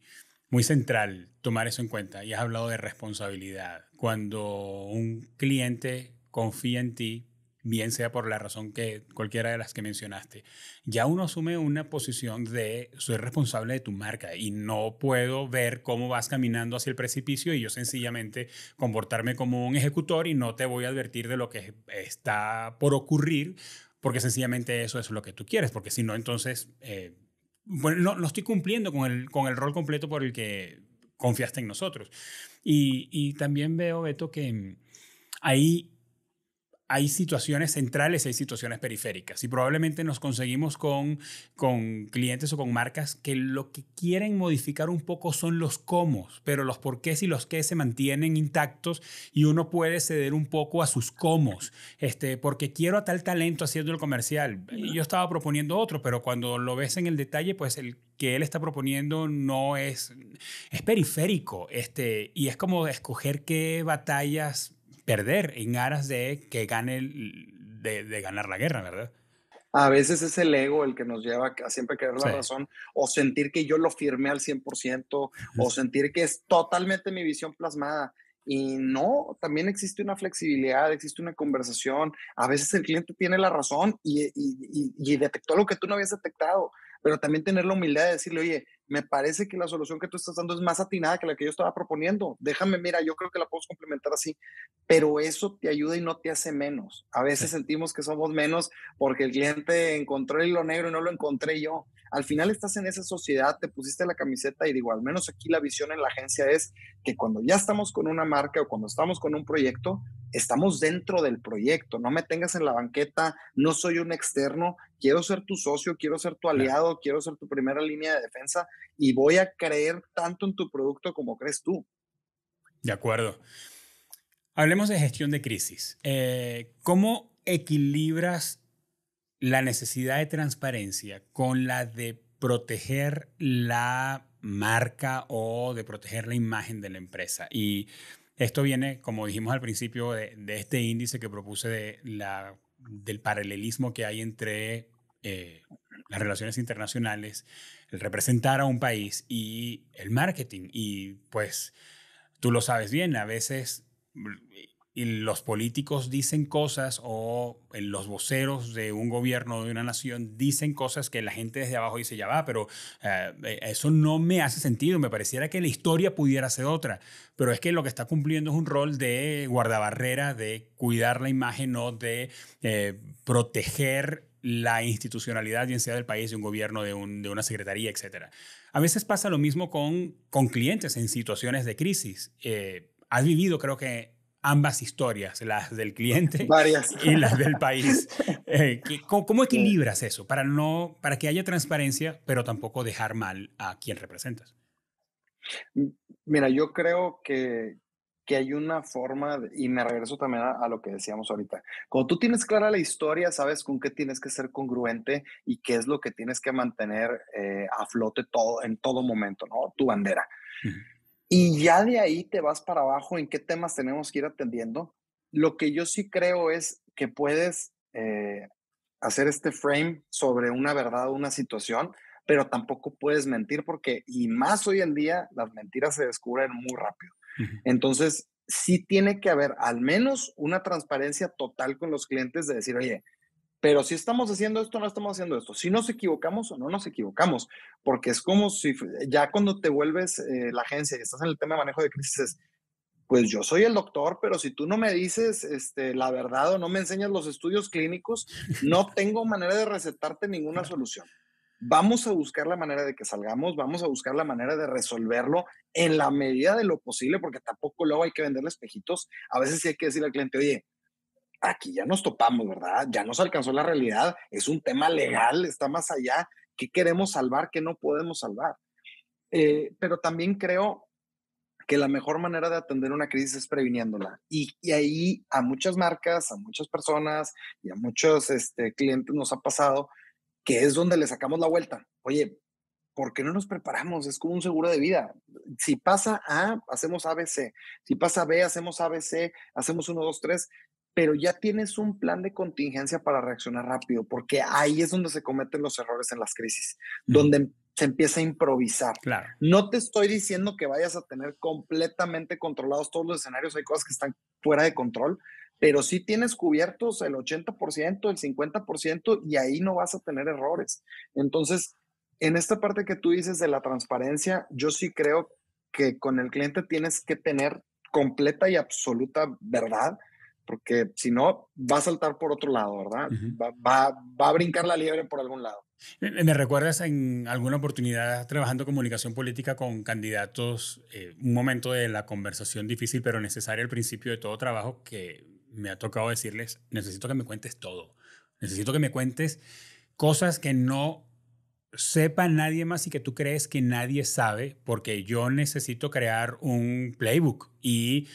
muy central tomar eso en cuenta. Y has hablado de responsabilidad. Cuando un cliente confía en ti bien sea por la razón que cualquiera de las que mencionaste, ya uno asume una posición de soy responsable de tu marca y no puedo ver cómo vas caminando hacia el precipicio y yo sencillamente comportarme como un ejecutor y no te voy a advertir de lo que está por ocurrir porque sencillamente eso es lo que tú quieres, porque si no, entonces, eh, bueno, no, estoy cumpliendo con el, con el rol completo por el que confiaste en nosotros. Y, y también veo, Beto, que ahí hay situaciones centrales y hay situaciones periféricas. Y probablemente nos conseguimos con, con clientes o con marcas que lo que quieren modificar un poco son los cómo, pero los porqués y los qué se mantienen intactos y uno puede ceder un poco a sus cómo. Este, porque quiero a tal talento haciendo el comercial. Yo estaba proponiendo otro, pero cuando lo ves en el detalle, pues el que él está proponiendo no es, es periférico. Este, y es como escoger qué batallas perder en aras de que gane, de, ganar la guerra, ¿verdad? A veces es el ego el que nos lleva a siempre querer la razón o sentir que yo lo firmé al 100% o sentir que es totalmente mi visión plasmada. Y no, también existe una flexibilidad, existe una conversación. A veces el cliente tiene la razón y, y detectó lo que tú no habías detectado pero también tener la humildad de decirle, oye, me parece que la solución que tú estás dando es más atinada que la que yo estaba proponiendo. Déjame, mira, yo creo que la puedo complementar así, pero eso te ayuda y no te hace menos. A veces sentimos que somos menos porque el cliente encontró el hilo negro y no lo encontré yo al final estás en esa sociedad, te pusiste la camiseta y digo, al menos aquí la visión en la agencia es que cuando ya estamos con una marca o cuando estamos con un proyecto, estamos dentro del proyecto, no me tengas en la banqueta, no soy un externo, quiero ser tu socio, quiero ser tu aliado, quiero ser tu primera línea de defensa y voy a creer tanto en tu producto como crees tú. De acuerdo. Hablemos de gestión de crisis. Eh, ¿Cómo equilibras la necesidad de transparencia con la de proteger la marca o de proteger la imagen de la empresa. Y esto viene, como dijimos al principio, de, este índice que propuse de la, del paralelismo que hay entre eh, las relaciones internacionales, el representar a un país y el marketing. Y pues tú lo sabes bien, a veces y los políticos dicen cosas o los voceros de un gobierno de una nación dicen cosas que la gente desde abajo dice, ya va, pero eh, eh, eso no me hace sentido, me pareciera que la historia pudiera ser otra, pero es que lo que está cumpliendo es un rol de guardabarrera, de cuidar la imagen, no de eh, proteger la institucionalidad, y sea del país, de un gobierno, de, una secretaría, etc. A veces pasa lo mismo con, con clientes en situaciones de crisis. has vivido, creo que ambas historias, las del cliente y las del país. Eh, ¿cómo, equilibras eso para, no, para que haya transparencia, pero tampoco dejar mal a quien representas? Mira, yo creo que, que hay una forma, y me regreso también a, lo que decíamos ahorita, cuando tú tienes clara la historia, sabes con qué tienes que ser congruente y qué es lo que tienes que mantener eh, a flote todo, en todo momento, ¿no? Tu bandera. Y ya de ahí te vas para abajo en qué temas tenemos que ir atendiendo. Lo que yo sí creo es que puedes eh, hacer este frame sobre una verdad o una situación, pero tampoco puedes mentir porque, y más hoy en día, las mentiras se descubren muy rápido. Entonces, sí tiene que haber al menos una transparencia total con los clientes de decir, oye, pero si estamos haciendo esto, no estamos haciendo esto. Si nos equivocamos o no nos equivocamos, porque es como si ya cuando te vuelves eh, la agencia y estás en el tema de manejo de crisis, pues yo soy el doctor, pero si tú no me dices este, la verdad o no me enseñas los estudios clínicos, no tengo manera de recetarte ninguna solución. Vamos a buscar la manera de que salgamos, vamos a buscar la manera de resolverlo en la medida de lo posible, porque tampoco luego hay que venderle espejitos. A veces sí hay que decirle al cliente, oye, aquí ya nos topamos, ¿verdad? Ya nos alcanzó la realidad, es un tema legal, está más allá, ¿qué queremos salvar, qué no podemos salvar? Eh, pero también creo que la mejor manera de atender una crisis es previniéndola. Y, y, ahí a muchas marcas, a muchas personas y a muchos este, clientes nos ha pasado que es donde le sacamos la vuelta. Oye, ¿por qué no nos preparamos? Es como un seguro de vida. Si pasa A, hacemos ABC. Si pasa B, hacemos ABC, hacemos 1, 2, 3 pero ya tienes un plan de contingencia para reaccionar rápido, porque ahí es donde se cometen los errores en las crisis, donde se empieza a improvisar. No te estoy diciendo que vayas a tener completamente controlados todos los escenarios, hay cosas que están fuera de control, pero sí tienes cubiertos el 80%, el 50% y ahí no vas a tener errores. Entonces, en esta parte que tú dices de la transparencia, yo sí creo que con el cliente tienes que tener completa y absoluta verdad porque si no, va a saltar por otro lado, ¿verdad? va, a brincar la liebre por algún lado. Me recuerdas en alguna oportunidad trabajando comunicación política con candidatos, eh, un momento de la conversación difícil pero necesaria al principio de todo trabajo que me ha tocado decirles, necesito que me cuentes todo, necesito que me cuentes cosas que no sepa nadie más y que tú crees que nadie sabe, porque yo necesito crear un playbook y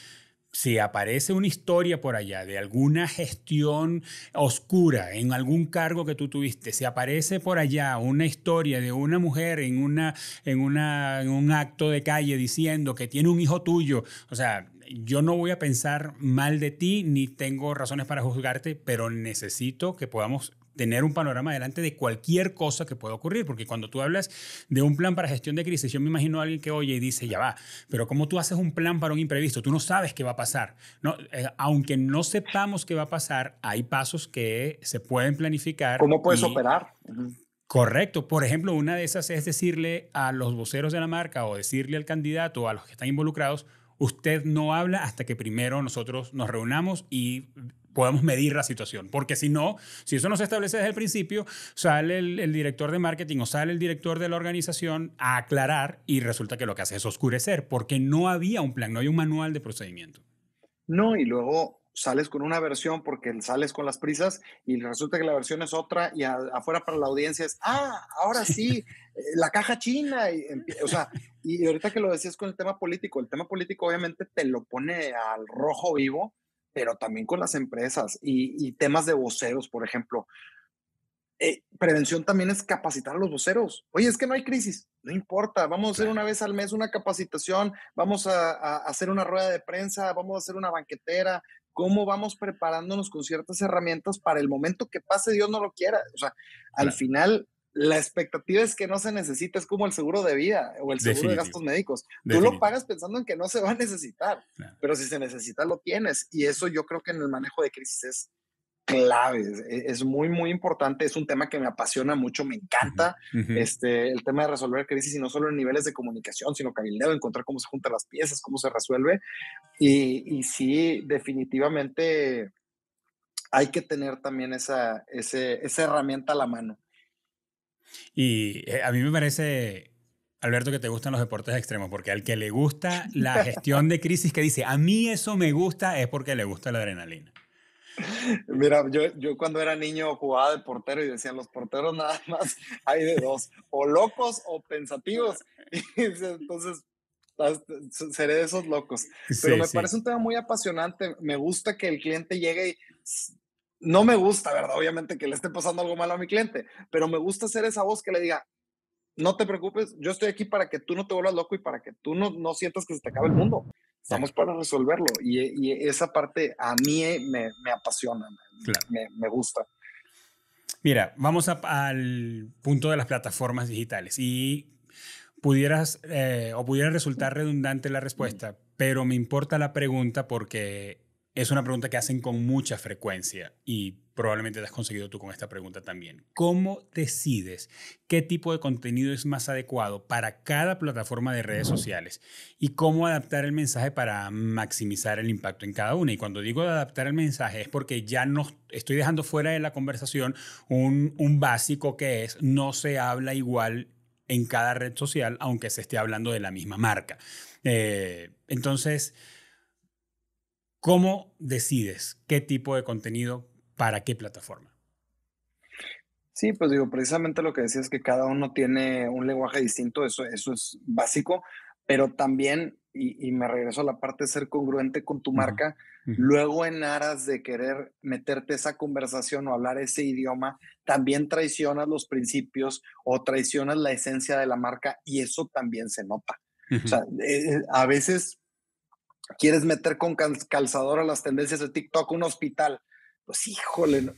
si aparece una historia por allá de alguna gestión oscura en algún cargo que tú tuviste, si aparece por allá una historia de una mujer en, una, en, en un acto de calle diciendo que tiene un hijo tuyo, o sea, yo no voy a pensar mal de ti ni tengo razones para juzgarte, pero necesito que podamos tener un panorama adelante de cualquier cosa que pueda ocurrir, porque cuando tú hablas de un plan para gestión de crisis, yo me imagino a alguien que oye y dice, ya va, pero ¿cómo tú haces un plan para un imprevisto? Tú no sabes qué va a pasar. No, eh, aunque no sepamos qué va a pasar, hay pasos que se pueden planificar. ¿Cómo puedes operar? Correcto. Por ejemplo, una de esas es decirle a los voceros de la marca o decirle al candidato, o a los que están involucrados, usted no habla hasta que primero nosotros nos reunamos y podamos medir la situación. Porque si no, si eso no se establece desde el principio, sale el, director de marketing o sale el director de la organización a aclarar y resulta que lo que hace es oscurecer, porque no había un plan, no hay un manual de procedimiento. No, y luego sales con una versión porque sales con las prisas y resulta que la versión es otra y afuera para la audiencia es, ah, ahora sí, eh, la caja china. Y, o sea, y ahorita que lo decías con el tema político, el tema político obviamente te lo pone al rojo vivo, pero también con las empresas y, temas de voceros, por ejemplo. Eh, prevención también es capacitar a los voceros. Oye, es que no hay crisis, no importa, vamos a hacer una vez al mes una capacitación, vamos a, a hacer una rueda de prensa, vamos a hacer una banquetera, cómo vamos preparándonos con ciertas herramientas para el momento que pase, Dios no lo quiera. O sea, al final la expectativa es que no se necesita, es como el seguro de vida o el seguro de gastos médicos. Tú lo pagas pensando en que no se va a necesitar, pero si se necesita, lo tienes. Y eso yo creo que en el manejo de crisis es claves. E, es muy, muy importante. Es un tema que me apasiona mucho, me encanta. este, el tema de resolver crisis y no solo en niveles de comunicación, sino cabildeo, encontrar cómo se juntan las piezas, cómo se resuelve. Y, sí, definitivamente hay que tener también esa, esa herramienta a la mano. Y eh, a mí me parece Alberto, que te gustan los deportes extremos, porque al que le gusta la gestión de crisis que dice, a mí eso me gusta, es porque le gusta la adrenalina. Mira, yo, yo cuando era niño jugaba de portero y decían, los porteros nada más hay de dos, o locos o pensativos. entonces, seré de esos locos. Pero me parece un tema muy apasionante. Me gusta que el cliente llegue y no me gusta, ¿verdad? Obviamente que le esté pasando algo malo a mi cliente, pero me gusta ser esa voz que le diga, no te preocupes, yo estoy aquí para que tú no te vuelvas loco y para que tú no, no sientas que se te acabe el mundo. Estamos para resolverlo. Y, esa parte a mí me, apasiona, me, gusta. Mira, vamos al punto de las plataformas digitales. Y pudieras, eh, o pudiera resultar redundante la respuesta, pero me importa la pregunta porque es una pregunta que hacen con mucha frecuencia y probablemente te has conseguido tú con esta pregunta también. ¿Cómo decides qué tipo de contenido es más adecuado para cada plataforma de redes sociales y cómo adaptar el mensaje para maximizar el impacto en cada una? Y cuando digo adaptar el mensaje es porque ya no estoy dejando fuera de la conversación un, básico que es no se habla igual en cada red social aunque se esté hablando de la misma marca. Eh, entonces... ¿Cómo decides qué tipo de contenido para qué plataforma? Sí, pues digo, precisamente lo que decías es que cada uno tiene un lenguaje distinto, eso, eso es básico, pero también, y, me regreso a la parte de ser congruente con tu marca, luego en aras de querer meterte esa conversación o hablar ese idioma, también traicionas los principios o traicionas la esencia de la marca y eso también se nota. O sea, eh, eh, a veces quieres meter con calzador a las tendencias de TikTok, un hospital. Pues híjole,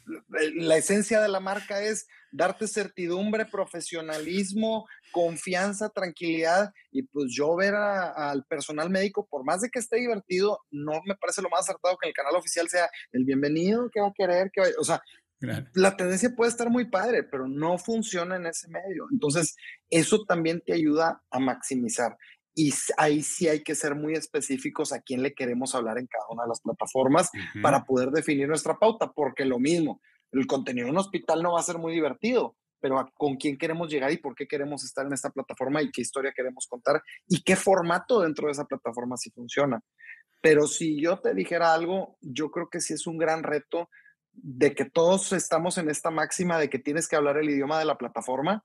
la esencia de la marca es darte certidumbre, profesionalismo, confianza, tranquilidad. Y pues yo ver al personal médico, por más de que esté divertido, no me parece lo más acertado que el canal oficial sea el bienvenido, que va a querer, que O sea, La tendencia puede estar muy padre, pero no funciona en ese medio. Entonces, eso también te ayuda a maximizar y ahí sí hay que ser muy específicos a quién le queremos hablar en cada una de las plataformas para poder definir nuestra pauta, porque lo mismo, el contenido en un hospital no va a ser muy divertido, pero con quién queremos llegar y por qué queremos estar en esta plataforma y qué historia queremos contar y qué formato dentro de esa plataforma sí funciona. Pero si yo te dijera algo, yo creo que sí es un gran reto de que todos estamos en esta máxima de que tienes que hablar el idioma de la plataforma,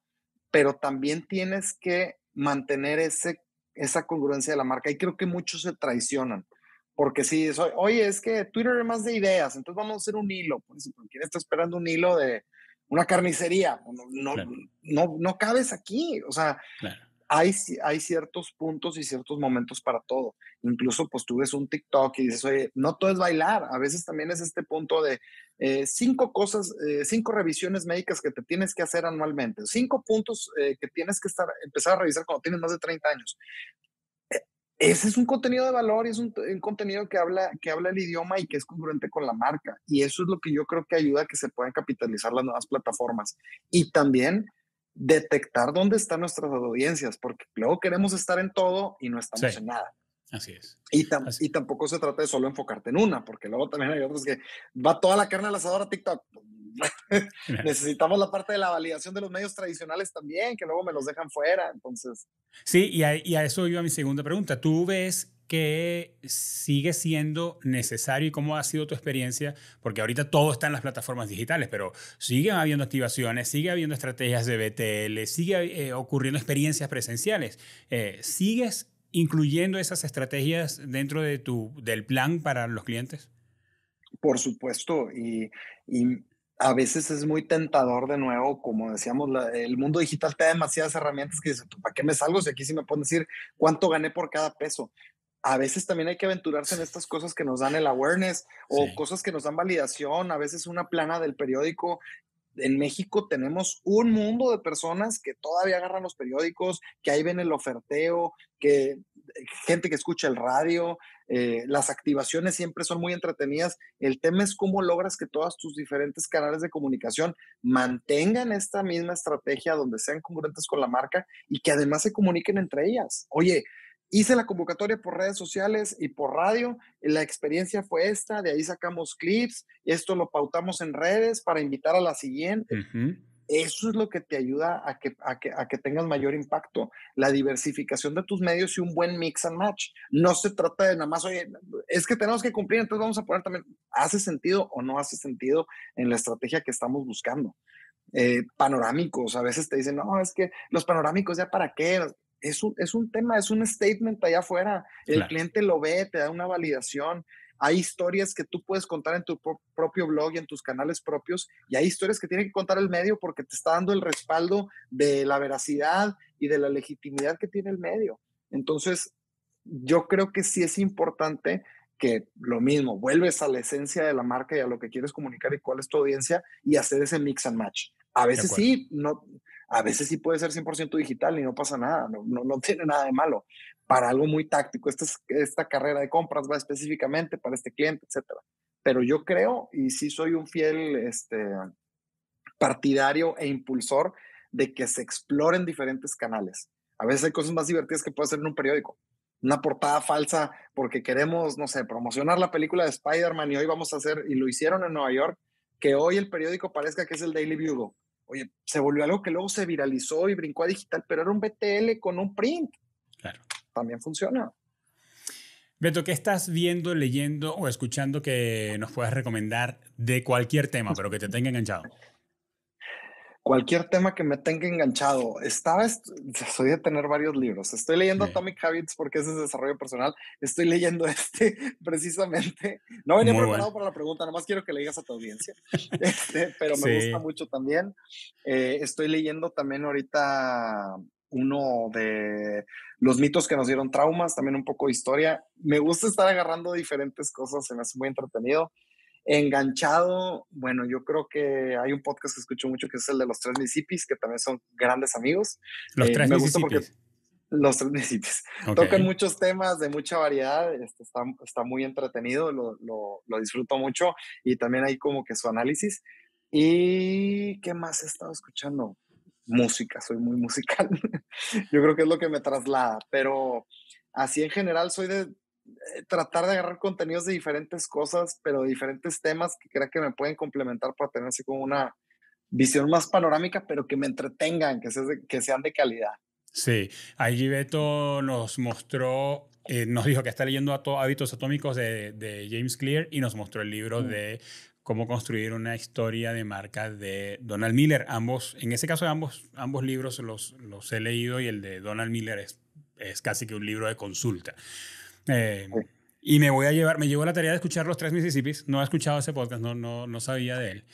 pero también tienes que mantener ese esa congruencia de la marca. Y creo que muchos se traicionan. Porque si hoy oye, es que Twitter es más de ideas, entonces vamos a hacer un hilo. Por ¿quién está esperando un hilo de una carnicería? No, no, no, cabes aquí. O sea, hay, ciertos puntos y ciertos momentos para todo. Incluso pues tú ves un TikTok y dices, oye, no todo es bailar. A veces también es este punto de eh, cinco cosas, eh, cinco revisiones médicas que te tienes que hacer anualmente, cinco puntos eh, que tienes que empezar a revisar cuando tienes más de 30 años. E, ese es un contenido de valor y es un, contenido que habla, que habla el idioma y que es congruente con la marca. Y eso es lo que yo creo que ayuda a que se puedan capitalizar las nuevas plataformas. Y también detectar dónde están nuestras audiencias, porque luego queremos estar en todo y no estamos en nada. Así es. Y, y, tampoco se trata de solo enfocarte en una, porque luego también hay otros que va toda la carne al asador a TikTok necesitamos la parte de la validación de los medios tradicionales también, que luego me los dejan fuera, entonces. Sí, y a, eso iba mi segunda pregunta. ¿Tú ves que sigue siendo necesario y cómo ha sido tu experiencia? Porque ahorita todo está en las plataformas digitales, pero siguen habiendo activaciones, sigue habiendo estrategias de BTL, sigue eh, ocurriendo experiencias presenciales. Eh, ¿Sigues incluyendo esas estrategias dentro de tu, del plan para los clientes? Por supuesto, y, y a veces es muy tentador de nuevo, como decíamos, el mundo digital te da demasiadas herramientas que dices, pues, ¿para qué me salgo? Si aquí sí me puedo decir cuánto gané por cada peso. A veces también hay que aventurarse en estas cosas que nos dan el awareness o cosas que nos dan validación, a veces una plana del periódico en México tenemos un mundo de personas que todavía agarran los periódicos, que ahí ven el oferteo, que eh, gente que escucha el radio, eh, las activaciones siempre son muy entretenidas. El tema es cómo logras que todos tus diferentes canales de comunicación mantengan esta misma estrategia donde sean congruentes con la marca y que además se comuniquen entre ellas. Oye, Hice la convocatoria por redes sociales y por radio. la experiencia fue esta, de ahí sacamos clips, esto lo pautamos en redes para invitar a la siguiente. Eso es lo que te ayuda a que, a que, tengas mayor impacto, la diversificación de tus medios y un buen mix and match. No se trata de nada más, oye, es que tenemos que cumplir, entonces vamos a poner también, ¿hace sentido o no hace sentido en la estrategia que estamos buscando? Eh, panorámicos. A veces te dicen, no, es que los panorámicos ya para qué es un, tema, es un statement allá afuera. El cliente lo ve, te da una validación. Hay historias que tú puedes contar en tu propio blog y en tus canales propios, y hay historias que tiene que contar el medio porque te está dando el respaldo de la veracidad y de la legitimidad que tiene el medio. Entonces, yo creo que sí es importante que lo mismo, vuelves a la esencia de la marca y a lo que quieres comunicar y cuál es tu audiencia y hacer ese mix and match. A veces sí, no, a veces sí puede ser 100% digital y no pasa nada, no, tiene nada de malo. Para algo muy táctico, esta, carrera de compras va específicamente para este cliente, etcétera. Pero yo creo, y sí soy un fiel este, partidario e impulsor de que se exploren diferentes canales. A veces hay cosas más divertidas que puede ser en un periódico. Una portada falsa porque queremos, no sé, promocionar la película de Spider-Man y hoy vamos a hacer, y lo hicieron en Nueva York, que hoy el periódico parezca que es el Daily Bugle Oye, se volvió algo que luego se viralizó y brincó a digital, pero era un BTL con un print. Claro. También funciona. Beto, ¿qué estás viendo, leyendo o escuchando que nos puedas recomendar de cualquier tema, pero que te tenga enganchado? cualquier tema que me tenga enganchado. Estaba, soy de tener varios libros. Estoy leyendo Atomic Habits porque ese es desarrollo personal. Estoy leyendo este precisamente. No venía preparado para la pregunta, nomás quiero que le digas a tu audiencia, este, pero me gusta mucho también. Eh, estoy leyendo también ahorita uno de los mitos que nos dieron traumas, también un poco de historia. Me gusta estar agarrando diferentes cosas, se me hace muy entretenido. Enganchado, bueno, yo creo que hay un podcast que escucho mucho que es el de los tres Mississippis, que también son grandes amigos. Los eh, tres me los tres Mississippis. Tocan muchos temas de mucha variedad, este, está, muy entretenido, lo, lo, lo, disfruto mucho y también hay como que su análisis. ¿Y qué más he estado escuchando? Música, soy muy musical. yo creo que es lo que me traslada, pero así en general soy de eh, tratar de agarrar contenidos de diferentes cosas, pero diferentes temas que crea que me pueden complementar para tener así como una visión más panorámica, pero que me entretengan, que, sean de, que sean de calidad. Sí, ahí Beto nos mostró, eh, nos dijo que está leyendo Hábitos Atómicos de, James Clear y nos mostró el libro mm. de cómo construir una historia de marca de Donald Miller. Ambos, en ese caso, ambos, ambos libros los, los he leído y el de Donald Miller es, es casi que un libro de consulta. Eh, y me voy a llevar, me llevo la tarea de escuchar los tres Mississippis. No he escuchado ese podcast, no, no, no sabía de él.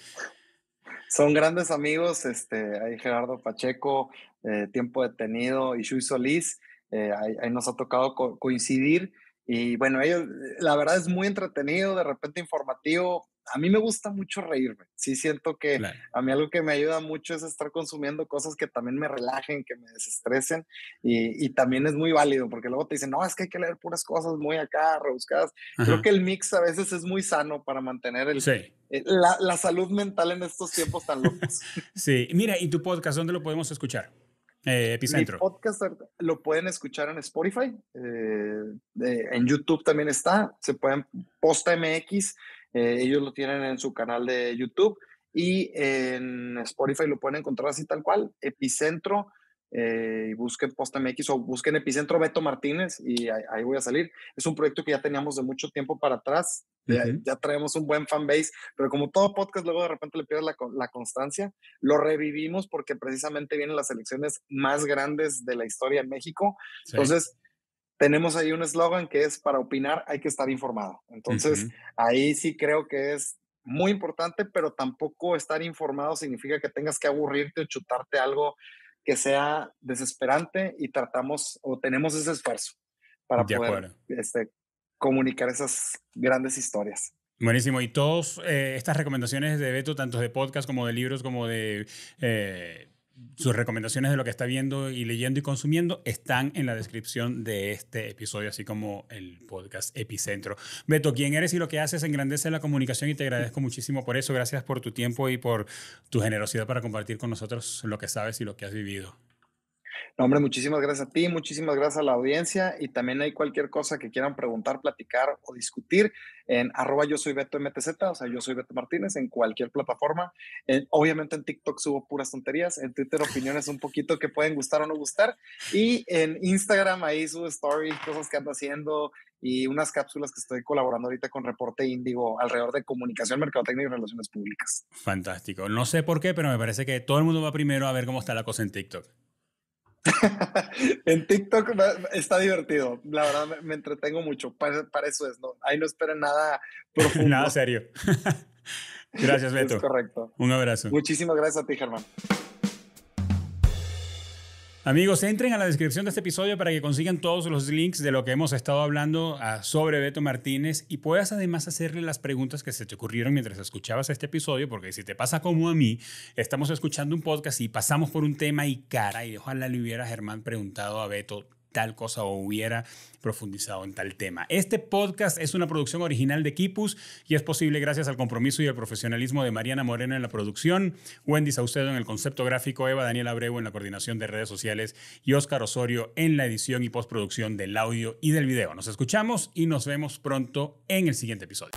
Son grandes amigos, este, hay Gerardo Pacheco, eh, Tiempo Detenido y Shui Solís. Eh, ahí, nos ha tocado coincidir. Y bueno, ellos, la verdad es muy entretenido, de repente informativo, a mí me gusta mucho reírme. Sí siento que a mí algo que me ayuda mucho es estar consumiendo cosas que también me relajen, que me desestresen y, también es muy válido porque luego te dicen, no, es que hay que leer puras cosas muy acá, rebuscadas. Creo que el mix a veces es muy sano para mantener el, eh, la, salud mental en estos tiempos tan locos. sí, mira, ¿y tu podcast dónde lo podemos escuchar? Eh, Epicentro. Mi podcast lo pueden escuchar en Spotify, eh, en YouTube también está, se pueden, Posta MX, eh, ellos lo tienen en su canal de YouTube y en Spotify lo pueden encontrar así tal cual, Epicentro. Eh, busquen PostMX o busquen Epicentro Beto Martínez y ahí, voy a salir. Es un proyecto que ya teníamos de mucho tiempo para atrás, ya, traemos un buen fanbase, pero como todo podcast luego de repente le pierdes la, constancia, lo revivimos porque precisamente vienen las elecciones más grandes de la historia en México. Entonces, tenemos ahí un eslogan que es para opinar hay que estar informado. Entonces, ahí sí creo que es muy importante, pero tampoco estar informado significa que tengas que aburrirte o chutarte algo que sea desesperante y tratamos o tenemos ese esfuerzo para poder este, comunicar esas grandes historias. Buenísimo. Y todas eh, estas recomendaciones de Beto, tanto de podcast como de libros, como de eh, sus recomendaciones de lo que está viendo y leyendo y consumiendo están en la descripción de este episodio, así como el podcast Epicentro. Beto, quién eres y lo que haces engrandece la comunicación y te agradezco muchísimo por eso. Gracias por tu tiempo y por tu generosidad para compartir con nosotros lo que sabes y lo que has vivido. No, hombre, muchísimas gracias a ti, muchísimas gracias a la audiencia y también hay cualquier cosa que quieran preguntar, platicar o discutir en arroba yo soy Beto MTZ, o sea, yo soy Beto Martínez en cualquier plataforma. obviamente en TikTok subo puras tonterías, en Twitter opiniones un poquito que pueden gustar o no gustar y en Instagram ahí subo stories, cosas que ando haciendo y unas cápsulas que estoy colaborando ahorita con Reporte Índigo alrededor de comunicación, mercadotecnia y relaciones públicas. Fantástico. No sé por qué, pero me parece que todo el mundo va primero a ver cómo está la cosa en TikTok en TikTok está divertido, la verdad me, entretengo mucho, para, eso es, ¿no? Ahí no esperen nada profundo. nada serio. gracias, Beto. Es correcto. Un abrazo. Muchísimas gracias a ti, Germán. Amigos, entren a la descripción de este episodio para que consigan todos los links de lo que hemos estado hablando ah, sobre Beto Martínez y puedas además hacerle las preguntas que se te ocurrieron mientras escuchabas este episodio, porque si te pasa como a mí, estamos escuchando un podcast y pasamos por un tema y cara, y ojalá le hubiera Germán preguntado a Beto tal cosa o hubiera profundizado en tal tema. Este podcast es una producción original de Kipus y es posible gracias al compromiso y al profesionalismo de Mariana Moreno en la producción, Wendy Saucedo en el concepto gráfico, Eva Daniel Abreu en la coordinación de redes sociales y Oscar Osorio en la edición y postproducción del audio y del video. Nos escuchamos y nos vemos pronto en el siguiente episodio.